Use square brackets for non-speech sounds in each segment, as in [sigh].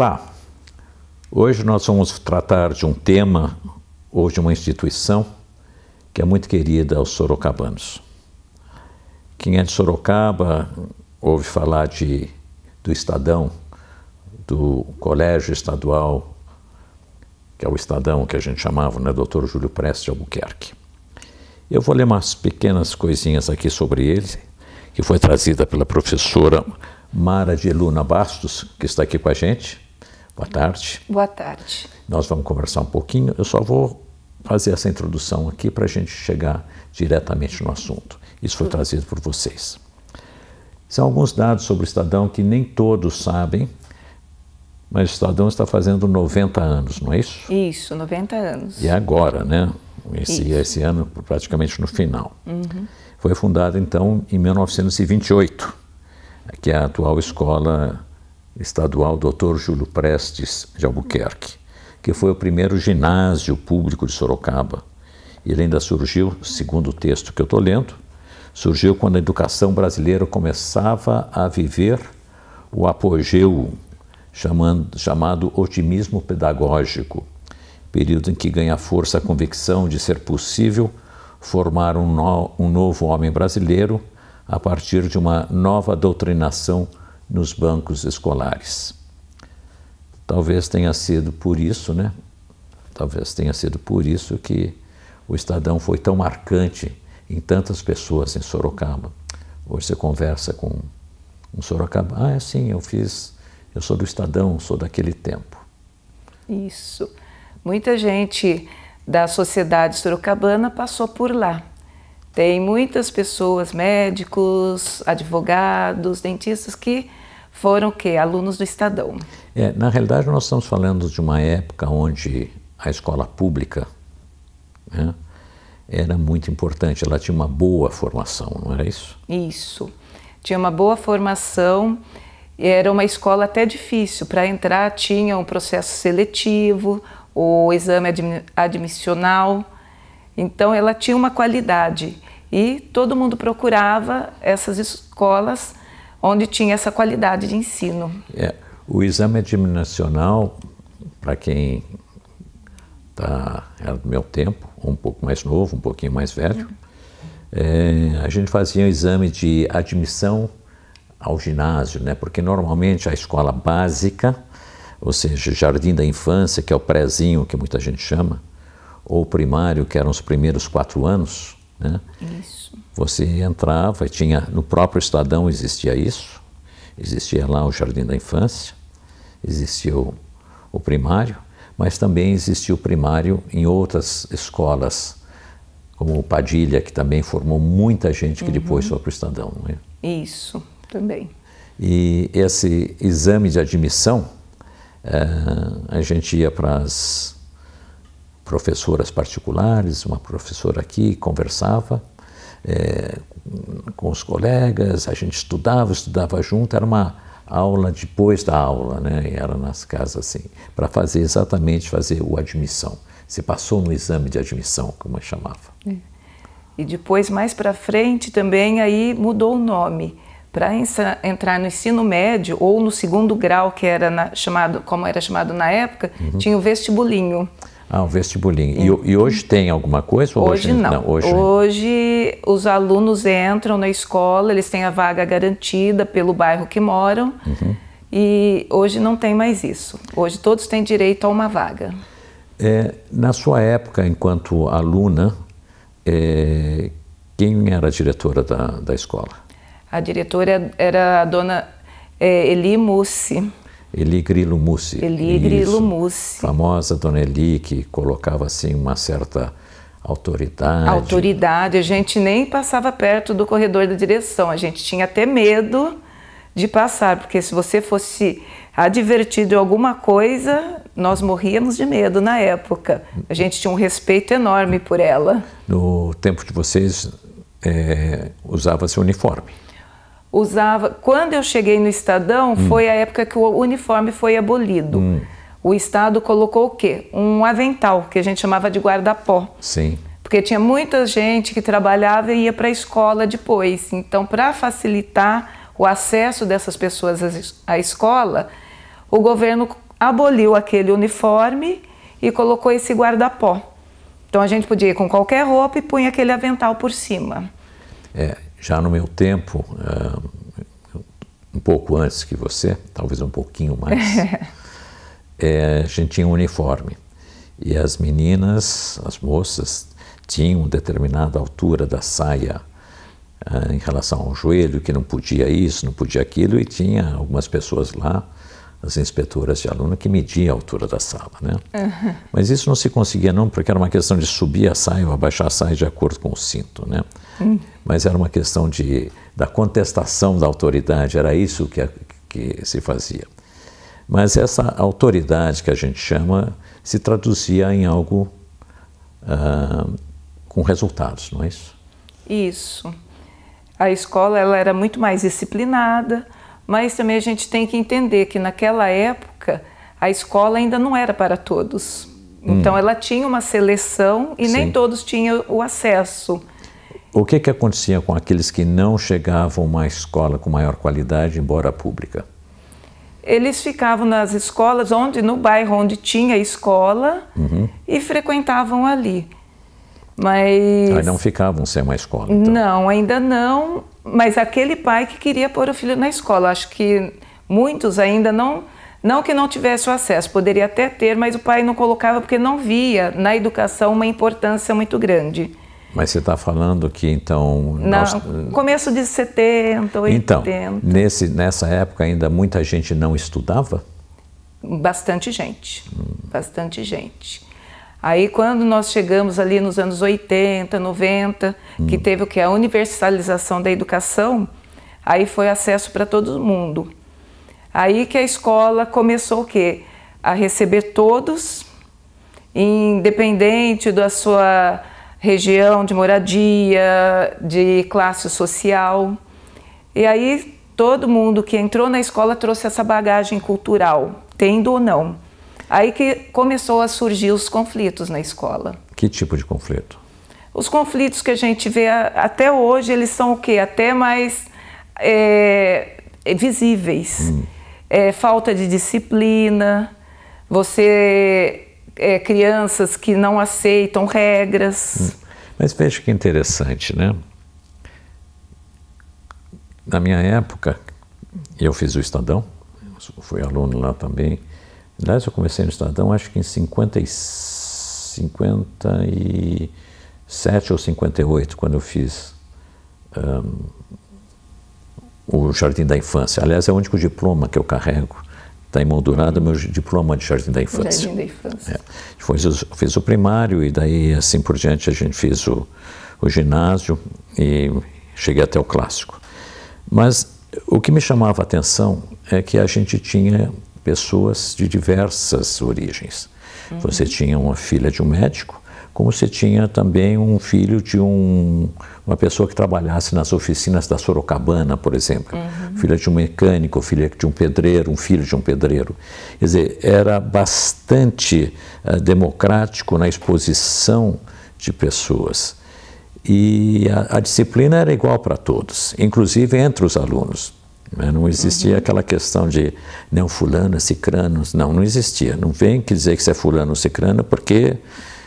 Olá, hoje nós vamos tratar de um tema ou de uma instituição que é muito querida aos sorocabanos. Quem é de Sorocaba ouve falar de, do Estadão, do Colégio Estadual, que é o Estadão que a gente chamava, né, Dr. Júlio Prestes de Albuquerque. Eu vou ler umas pequenas coisinhas aqui sobre ele, que foi trazida pela professora Mara de Luna Bastos, que está aqui com a gente. Boa tarde. Boa tarde. Nós vamos conversar um pouquinho. Eu só vou fazer essa introdução aqui para a gente chegar diretamente no assunto. Isso foi trazido por vocês. São alguns dados sobre o Estadão que nem todos sabem, mas o Estadão está fazendo 90 anos, não é isso? Isso, 90 anos. E é agora, né? Esse, esse ano, praticamente no final. Uhum. Foi fundado, então, em 1928, que é a atual escola estadual Dr. Júlio Prestes de Albuquerque, que foi o primeiro ginásio público de Sorocaba. Ele ainda surgiu, segundo o texto que eu estou lendo, surgiu quando a educação brasileira começava a viver o apogeu chamando, chamado otimismo pedagógico, período em que ganha força a convicção de ser possível formar um, no, um novo homem brasileiro a partir de uma nova doutrinação nos bancos escolares. Talvez tenha sido por isso, né? Talvez tenha sido por isso que o Estadão foi tão marcante em tantas pessoas em Sorocaba. Hoje você conversa com um Sorocaba, ah, é sim, eu fiz, eu sou do Estadão, sou daquele tempo. Isso. Muita gente da sociedade sorocabana passou por lá. Tem muitas pessoas, médicos, advogados, dentistas, que foram o quê? Alunos do Estadão. É, na realidade, nós estamos falando de uma época onde a escola pública né, era muito importante, ela tinha uma boa formação, não era isso? Isso. Tinha uma boa formação, era uma escola até difícil. Para entrar, tinha um processo seletivo, o exame admissional. Então, ela tinha uma qualidade. E todo mundo procurava essas escolas onde tinha essa qualidade de ensino. É. O exame admissional, para quem tá, era do meu tempo, um pouco mais novo, um pouquinho mais velho, é, a gente fazia um exame de admissão ao ginásio, né? porque normalmente a escola básica, ou seja, jardim da infância, que é o prézinho que muita gente chama, ou primário, que eram os primeiros quatro anos, né? Isso. Você entrava, tinha no próprio Estadão existia isso, existia lá o Jardim da Infância, existia o, o primário, mas também existia o primário em outras escolas, como o Padilha, que também formou muita gente que uhum. depois foi para o Estadão. Não é? Isso, também. E esse exame de admissão, é, a gente ia para as professoras particulares, uma professora aqui conversava é, com os colegas, a gente estudava, estudava junto, era uma aula depois da aula, né? Era nas casas assim, para fazer exatamente fazer o admissão. Você passou no exame de admissão, como é chamava. É. E depois mais para frente também aí mudou o nome para entrar no ensino médio ou no segundo grau que era na, chamado como era chamado na época uhum. tinha o vestibulinho ah, um vestibulinho. E, e, hoje tem alguma coisa? hoje, hoje não. não. hoje... hoje os alunos entram na escola, eles têm a vaga garantida pelo bairro que moram. Uhum. E hoje não tem mais isso. Hoje todos têm direito a uma vaga. É, na sua época, enquanto aluna, é, quem era a diretora da, da escola? A diretora era a dona é, Eli Mussi. Eli Grillo Mussi. Eli Grilo Mussi. Famosa dona Eli, que colocava assim uma certa autoridade. Autoridade. A gente nem passava perto do corredor da direção. A gente tinha até medo de passar, porque se você fosse advertido em alguma coisa, nós morríamos de medo na época. A gente tinha um respeito enorme por ela. No tempo de vocês, é, usava-se uniforme usava. Quando eu cheguei no Estadão, hum. foi a época que o uniforme foi abolido. Hum. O Estado colocou o quê? Um avental, que a gente chamava de guarda-pó. Sim. Porque tinha muita gente que trabalhava e ia para a escola depois. Então, para facilitar o acesso dessas pessoas à escola, o governo aboliu aquele uniforme e colocou esse guarda-pó. Então, a gente podia ir com qualquer roupa e punha aquele avental por cima. É, já no meu tempo, eh, um pouco antes que você, talvez um pouquinho mais, é, [laughs] a gente tinha um uniforme. E as meninas, as moças, tinham determinada altura da saia eh, em relação ao joelho, que não podia isso, não podia aquilo, e tinha algumas pessoas lá as inspetoras de aluno que mediam a altura da sala, né? Uhum. [laughs] Mas isso não se conseguia não, porque era uma questão de subir a saia ou abaixar a saia de acordo com o cinto, né? Uhum. Mas era uma questão de, da contestação da autoridade, era isso que, que se fazia. Mas essa autoridade que a gente chama se traduzia em algo uh, com resultados, não é isso? Isso. A escola ela era muito mais disciplinada, mas também a gente tem que entender que naquela época a escola ainda não era para todos. Hum. Então ela tinha uma seleção e Sim. nem todos tinham o acesso. O que, que acontecia com aqueles que não chegavam a uma escola com maior qualidade, embora pública? Eles ficavam nas escolas, onde no bairro onde tinha escola, uhum. e frequentavam ali. Mas. Aí não ficavam sem uma escola? Então. Não, ainda não mas aquele pai que queria pôr o filho na escola. Acho que muitos ainda não, não que não tivesse o acesso, poderia até ter, mas o pai não colocava porque não via na educação uma importância muito grande. Mas você está falando que então. Na, nós... Começo de 70, 80. Então, nesse, nessa época ainda muita gente não estudava? Bastante gente. Hum. Bastante gente. Aí quando nós chegamos ali nos anos 80, 90, hum. que teve o que a universalização da educação, aí foi acesso para todo mundo. Aí que a escola começou o quê? A receber todos, independente da sua região de moradia, de classe social. E aí todo mundo que entrou na escola trouxe essa bagagem cultural, tendo ou não. Aí que começou a surgir os conflitos na escola. Que tipo de conflito? Os conflitos que a gente vê até hoje, eles são o quê? Até mais é, é, visíveis. Hum. É, falta de disciplina, você... É, crianças que não aceitam regras. Hum. Mas veja que interessante, né? Na minha época, eu fiz o Estadão, fui aluno lá também, Aliás, né? eu comecei no Estadão acho que em 50 e 57 ou 58, quando eu fiz um, o Jardim da Infância. Aliás, é o único diploma que eu carrego. Está emoldurado uhum. meu diploma de Jardim da Infância. Jardim da Infância. É. eu fiz o primário e daí assim por diante a gente fez o, o ginásio e cheguei até o clássico. Mas o que me chamava a atenção é que a gente tinha pessoas de diversas origens. Uhum. Você tinha uma filha de um médico, como você tinha também um filho de um, uma pessoa que trabalhasse nas oficinas da Sorocabana, por exemplo. Uhum. Filha de um mecânico, filha de um pedreiro, um filho de um pedreiro. Quer dizer, era bastante uh, democrático na exposição de pessoas. E a, a disciplina era igual para todos, inclusive entre os alunos. Né? Não existia uhum. aquela questão de não fulano, cicrano, não, não existia. Não vem que dizer que você é fulano ou cicrano porque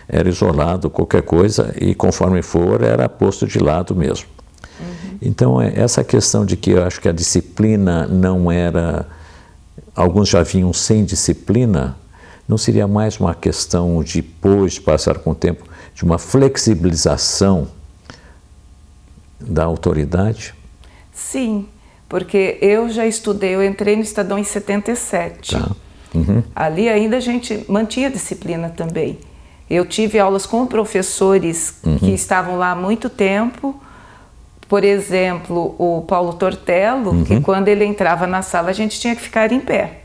era isolado qualquer coisa e conforme for era posto de lado mesmo. Uhum. Então é, essa questão de que eu acho que a disciplina não era, alguns já vinham sem disciplina, não seria mais uma questão de depois de passar com o tempo de uma flexibilização da autoridade? Sim, porque eu já estudei, eu entrei no Estadão em 77. Tá. Uhum. Ali ainda a gente mantinha disciplina também. Eu tive aulas com professores uhum. que estavam lá há muito tempo. Por exemplo, o Paulo Tortello, uhum. que quando ele entrava na sala a gente tinha que ficar em pé.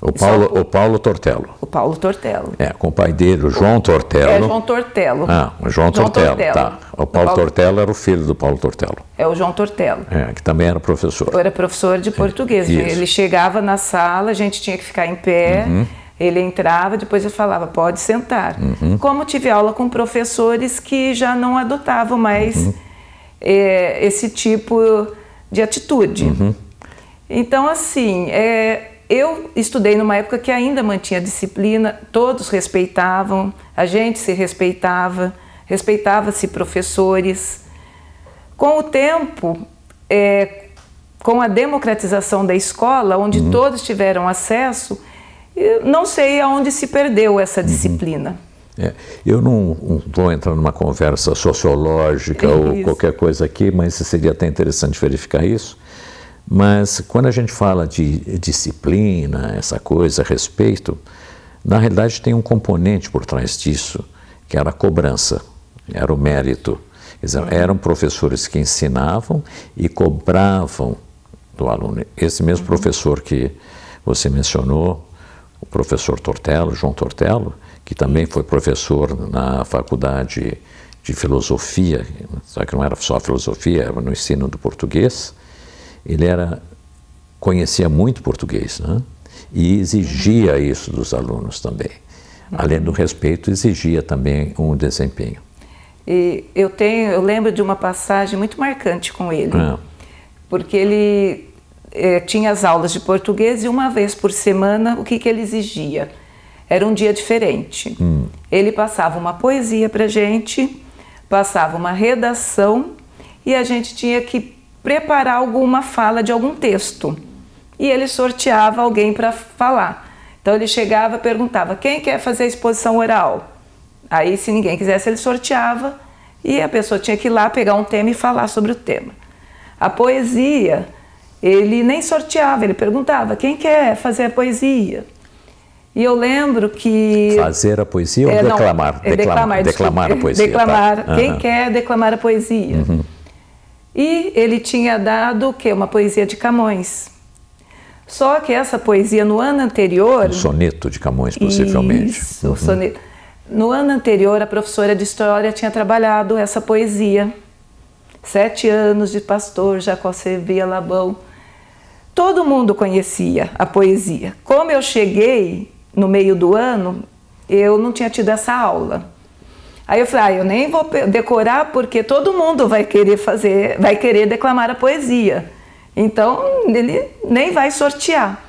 O Paulo, Só, o Paulo Tortello. Paulo Tortello. É, com o pai dele, o João Tortello. É, João Tortello. Ah, o João, João Tortello, tá. O Paulo, Paulo Tortello era o filho do Paulo Tortello. É o João Tortello. É, que também era professor. Era professor de português. É, ele chegava na sala, a gente tinha que ficar em pé. Uhum. Ele entrava, depois eu falava, pode sentar. Uhum. Como tive aula com professores que já não adotavam mais uhum. é, esse tipo de atitude. Uhum. Então, assim, é, eu estudei numa época que ainda mantinha disciplina, todos respeitavam, a gente se respeitava, respeitava-se professores. Com o tempo, é, com a democratização da escola, onde uhum. todos tiveram acesso, não sei aonde se perdeu essa uhum. disciplina. Uhum. É. Eu não vou entrar numa conversa sociológica é ou qualquer coisa aqui, mas seria até interessante verificar isso. Mas quando a gente fala de disciplina, essa coisa, respeito, na realidade tem um componente por trás disso, que era a cobrança, era o mérito. Dizer, uhum. eram professores que ensinavam e cobravam do aluno. Esse mesmo uhum. professor que você mencionou, o professor Tortello, João Tortello, que também foi professor na faculdade de filosofia, só que não era só filosofia, era no ensino do português, ele era conhecia muito português, né? E exigia isso dos alunos também. Além do respeito, exigia também um desempenho. E eu tenho, eu lembro de uma passagem muito marcante com ele, é. porque ele eh, tinha as aulas de português e uma vez por semana o que, que ele exigia era um dia diferente. Hum. Ele passava uma poesia para gente, passava uma redação e a gente tinha que preparar alguma fala de algum texto. E ele sorteava alguém para falar. Então ele chegava, perguntava: "Quem quer fazer a exposição oral?" Aí se ninguém quisesse, ele sorteava e a pessoa tinha que ir lá pegar um tema e falar sobre o tema. A poesia, ele nem sorteava, ele perguntava: "Quem quer fazer a poesia?" E eu lembro que. Fazer a poesia ou é, declamar? Não, declamar, é declamar, declamar, declamar a poesia. Tá? Declamar. Tá? Quem uhum. quer declamar a poesia? Uhum. E ele tinha dado o quê? Uma poesia de Camões. Só que essa poesia no ano anterior. Um soneto de Camões, possivelmente. Isso, uhum. soneto. No ano anterior, a professora de história tinha trabalhado essa poesia. Sete anos de pastor, Jacó servia Labão. Todo mundo conhecia a poesia. Como eu cheguei no meio do ano, eu não tinha tido essa aula. Aí eu falei, ah, eu nem vou decorar porque todo mundo vai querer fazer, vai querer declamar a poesia. Então ele nem vai sortear.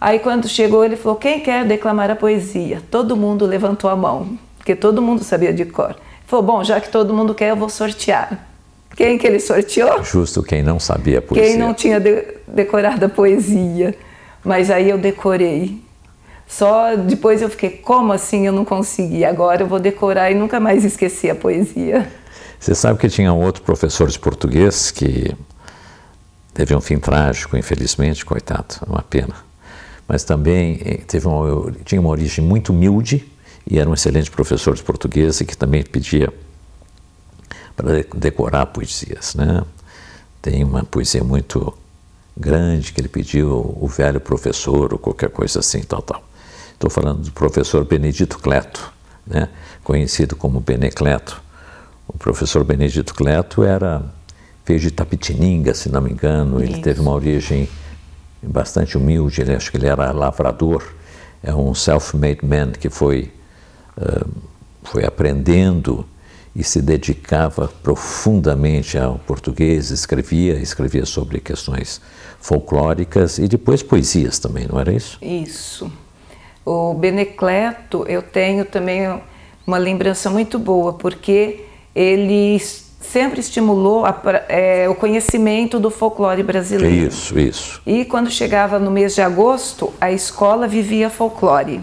Aí quando chegou ele falou, quem quer declamar a poesia? Todo mundo levantou a mão, porque todo mundo sabia de cor. Ele falou, bom, já que todo mundo quer, eu vou sortear. Quem que ele sorteou? Justo quem não sabia a poesia. Quem não tinha de decorado a poesia. Mas aí eu decorei só depois eu fiquei, como assim eu não consegui? Agora eu vou decorar e nunca mais esqueci a poesia. Você sabe que tinha um outro professor de português que teve um fim trágico, infelizmente, coitado, é uma pena. Mas também eh, teve uma, tinha uma origem muito humilde e era um excelente professor de português e que também pedia para decorar poesias, né? Tem uma poesia muito grande que ele pediu, o velho professor ou qualquer coisa assim, tal, tal. Estou falando do professor Benedito Cleto, né? conhecido como Benecleto. O professor Benedito Cleto era veio de Tapitininga, se não me engano. Ele teve uma origem bastante humilde. Ele, acho que ele era lavrador. É um self-made man que foi uh, foi aprendendo e se dedicava profundamente ao português, escrevia, escrevia sobre questões folclóricas e depois poesias também, não era isso? Isso. O Benecleto, eu tenho também uma lembrança muito boa, porque ele sempre estimulou a, é, o conhecimento do folclore brasileiro. Isso, isso. E quando chegava no mês de agosto, a escola vivia folclore,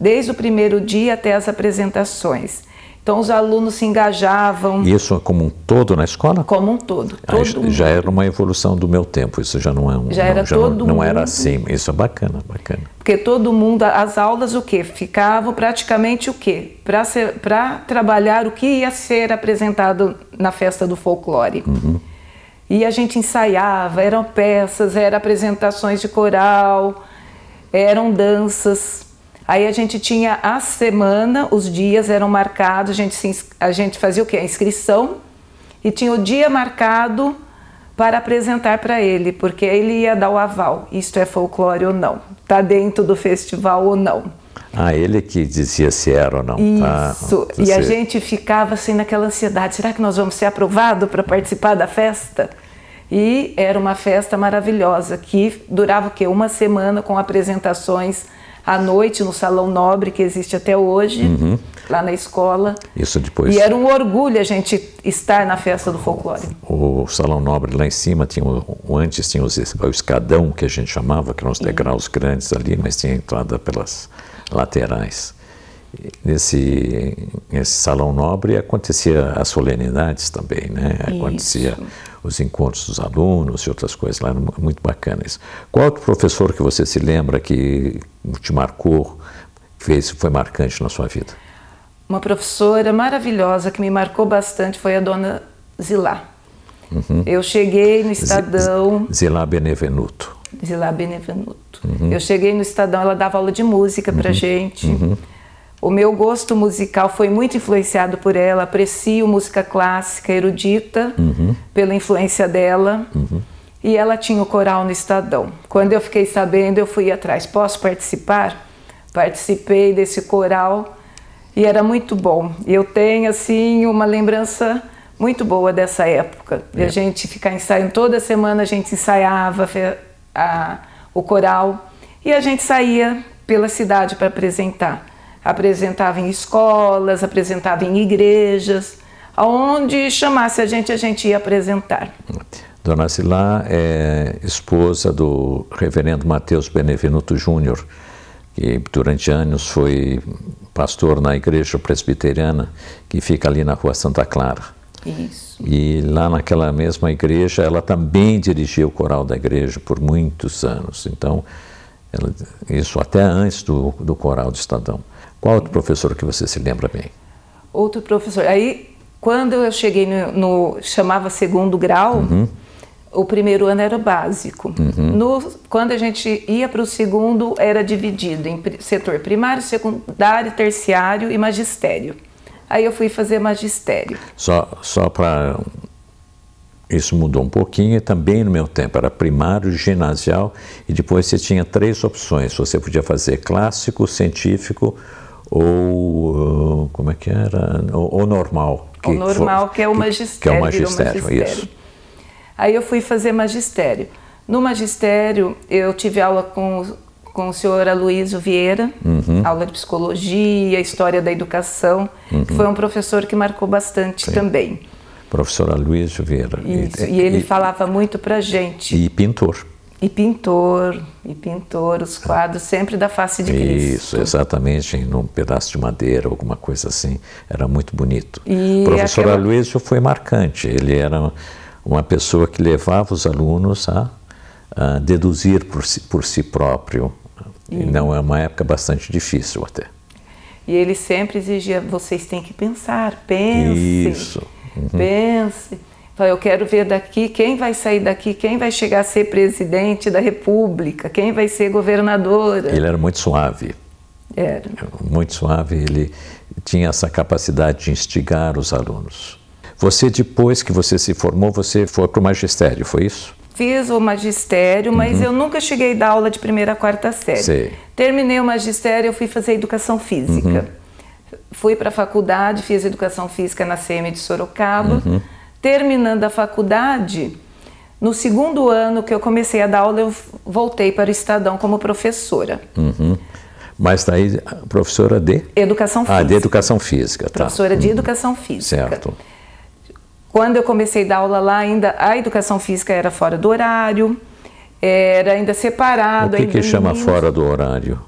desde o primeiro dia até as apresentações. Então os alunos se engajavam. Isso é como um todo na escola? Como um todo. Ah, todo ah, já era uma evolução do meu tempo, isso já não é um. Já não, era já todo não, não era assim, isso é bacana, bacana. Porque todo mundo, as aulas o quê? Ficavam praticamente o quê? Para trabalhar o que ia ser apresentado na festa do folclore. Uhum. E a gente ensaiava, eram peças, eram apresentações de coral, eram danças. Aí a gente tinha a semana, os dias eram marcados, a gente, se, a gente fazia o quê? A inscrição e tinha o dia marcado para apresentar para ele, porque ele ia dar o aval, isto é folclore ou não, está dentro do festival ou não. Ah, ele que dizia se era ou não. Tá? Isso, ah, e a gente ficava assim naquela ansiedade, será que nós vamos ser aprovados para participar da festa? E era uma festa maravilhosa, que durava o quê? Uma semana com apresentações à noite no Salão Nobre, que existe até hoje, uhum. lá na escola. Isso depois. E era um orgulho a gente estar na festa do folclore. O, o Salão Nobre lá em cima, tinha o, o antes tinha os, o escadão, que a gente chamava, que eram os degraus grandes ali, mas tinha entrada pelas laterais nesse, nesse salão nobre acontecia as solenidades também, né? Isso. Acontecia os encontros dos alunos e outras coisas lá, muito bacanas. Qual outro professor que você se lembra que te marcou, que fez, foi marcante na sua vida? Uma professora maravilhosa que me marcou bastante foi a dona Zilá. Uhum. Eu cheguei no Estadão... Zilá Benevenuto. Zilá Benevenuto. Uhum. Eu cheguei no Estadão, ela dava aula de música uhum. pra gente. Uhum. O meu gosto musical foi muito influenciado por ela. Aprecio música clássica, erudita, uhum. pela influência dela. Uhum. E ela tinha o coral no Estadão. Quando eu fiquei sabendo, eu fui atrás. Posso participar? Participei desse coral e era muito bom. Eu tenho, assim, uma lembrança muito boa dessa época. É. a gente ficar ensaiando. Toda semana a gente ensaiava a, a, o coral e a gente saía pela cidade para apresentar apresentava em escolas, apresentava em igrejas, aonde chamasse a gente, a gente ia apresentar. Dona Silá é esposa do reverendo Mateus Benevenuto Júnior, que durante anos foi pastor na igreja presbiteriana que fica ali na rua Santa Clara. Isso. E lá naquela mesma igreja, ela também dirigiu o coral da igreja por muitos anos. Então, ela, isso até antes do, do coral do Estadão. Qual outro professor que você se lembra bem? Outro professor. Aí, quando eu cheguei no, no chamava segundo grau, uhum. o primeiro ano era básico. Uhum. No, quando a gente ia para o segundo, era dividido em setor primário, secundário, terciário e magistério. Aí eu fui fazer magistério. Só, só para isso mudou um pouquinho e também no meu tempo. Era primário, ginasial e depois você tinha três opções. Você podia fazer clássico, científico ou uh, como é que era? Ou, ou normal. Que, o normal, que é o magistério. Que é o magistério, magistério, isso. Aí eu fui fazer magistério. No magistério, eu tive aula com, com o senhor Aloysio Vieira, uhum. aula de psicologia, história da educação, uhum. que foi uhum. um professor que marcou bastante Sim. também. Professor Aloysio Vieira. Isso, e, e ele e, falava muito para gente. E pintor. E pintor, e pintor, os quadros sempre da face de Cristo. Isso, exatamente, em um pedaço de madeira, alguma coisa assim. Era muito bonito. E o professor aquela... Aloysio foi marcante. Ele era uma pessoa que levava os alunos a, a deduzir por si, por si próprio. E... e não é uma época bastante difícil até. E ele sempre exigia, vocês têm que pensar, pensem. Isso. Uhum. Pense eu quero ver daqui quem vai sair daqui, quem vai chegar a ser presidente da República, quem vai ser governadora. Ele era muito suave. Era. Muito suave, ele tinha essa capacidade de instigar os alunos. Você, depois que você se formou, você foi para o magistério, foi isso? Fiz o magistério, mas uhum. eu nunca cheguei a dar aula de primeira a quarta série. Sei. Terminei o magistério, eu fui fazer educação física. Uhum. Fui para a faculdade, fiz educação física na CM de Sorocaba. Uhum terminando a faculdade, no segundo ano que eu comecei a dar aula, eu voltei para o Estadão como professora. Uhum. Mas daí, tá professora de? Educação física. Ah, de educação física, tá. Professora de uhum. educação física. Certo. Quando eu comecei a dar aula lá, ainda a educação física era fora do horário, era ainda separado. O que, que chama fora do horário?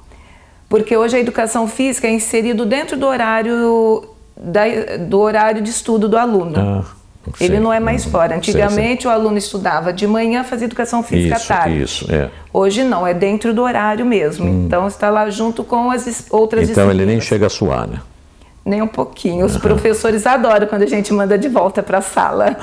Porque hoje a educação física é inserido dentro do horário, da, do horário de estudo do aluno. Ah. Ele não é mais fora. Antigamente sei, sei. o aluno estudava de manhã, fazia educação física isso, à tarde. Isso, é. Hoje não, é dentro do horário mesmo. Hum. Então está lá junto com as outras Então ele nem chega a suar, né? Nem um pouquinho. Os uhum. professores adoram quando a gente manda de volta para a sala.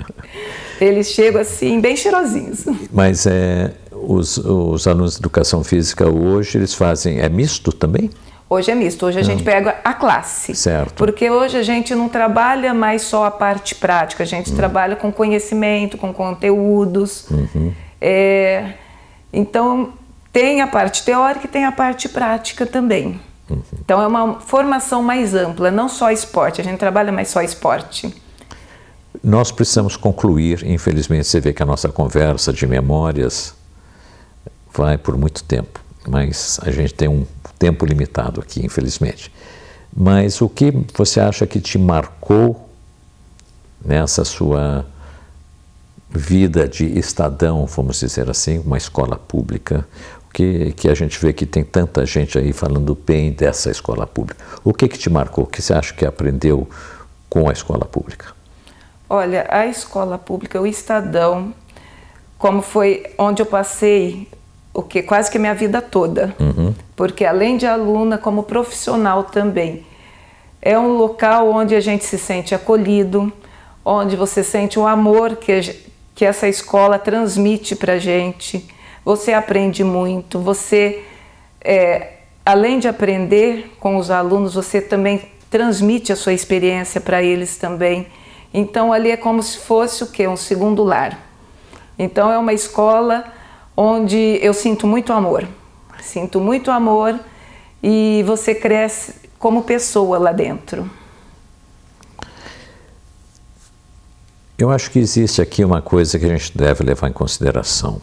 [laughs] Eles chegam assim, bem cheirosinhos. Mas é, os, os alunos de educação física hoje, eles fazem. É misto também? Hoje é misto, hoje a gente ah. pega a classe. Certo. Porque hoje a gente não trabalha mais só a parte prática, a gente uhum. trabalha com conhecimento, com conteúdos. Uhum. É, então, tem a parte teórica e tem a parte prática também. Uhum. Então, é uma formação mais ampla, não só esporte, a gente trabalha mais só esporte. Nós precisamos concluir, infelizmente, você vê que a nossa conversa de memórias vai por muito tempo, mas a gente tem um tempo limitado aqui, infelizmente. Mas o que você acha que te marcou nessa sua vida de estadão, vamos dizer assim, uma escola pública, que, que a gente vê que tem tanta gente aí falando bem dessa escola pública. O que, que te marcou? O que você acha que aprendeu com a escola pública? Olha, a escola pública, o Estadão, como foi onde eu passei o que quase que a minha vida toda, uhum. porque além de aluna, como profissional também, é um local onde a gente se sente acolhido, onde você sente o amor que, que essa escola transmite para gente. Você aprende muito, você, é, além de aprender com os alunos, você também transmite a sua experiência para eles também. Então ali é como se fosse o quê? Um segundo lar. Então é uma escola onde eu sinto muito amor. Sinto muito amor e você cresce como pessoa lá dentro. Eu acho que existe aqui uma coisa que a gente deve levar em consideração: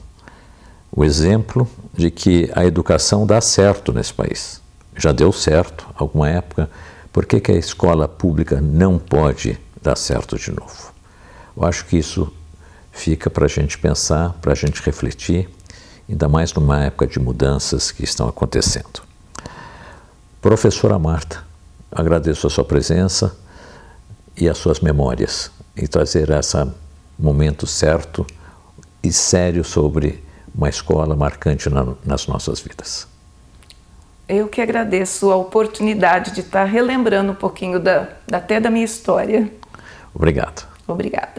o exemplo de que a educação dá certo nesse país. Já deu certo alguma época. Por que, que a escola pública não pode dar certo de novo? Eu acho que isso fica para a gente pensar, para a gente refletir ainda mais numa época de mudanças que estão acontecendo. Professora Marta, agradeço a sua presença e as suas memórias e trazer esse momento certo e sério sobre uma escola marcante na, nas nossas vidas. Eu que agradeço a oportunidade de estar relembrando um pouquinho da, até da minha história. Obrigado. Obrigada.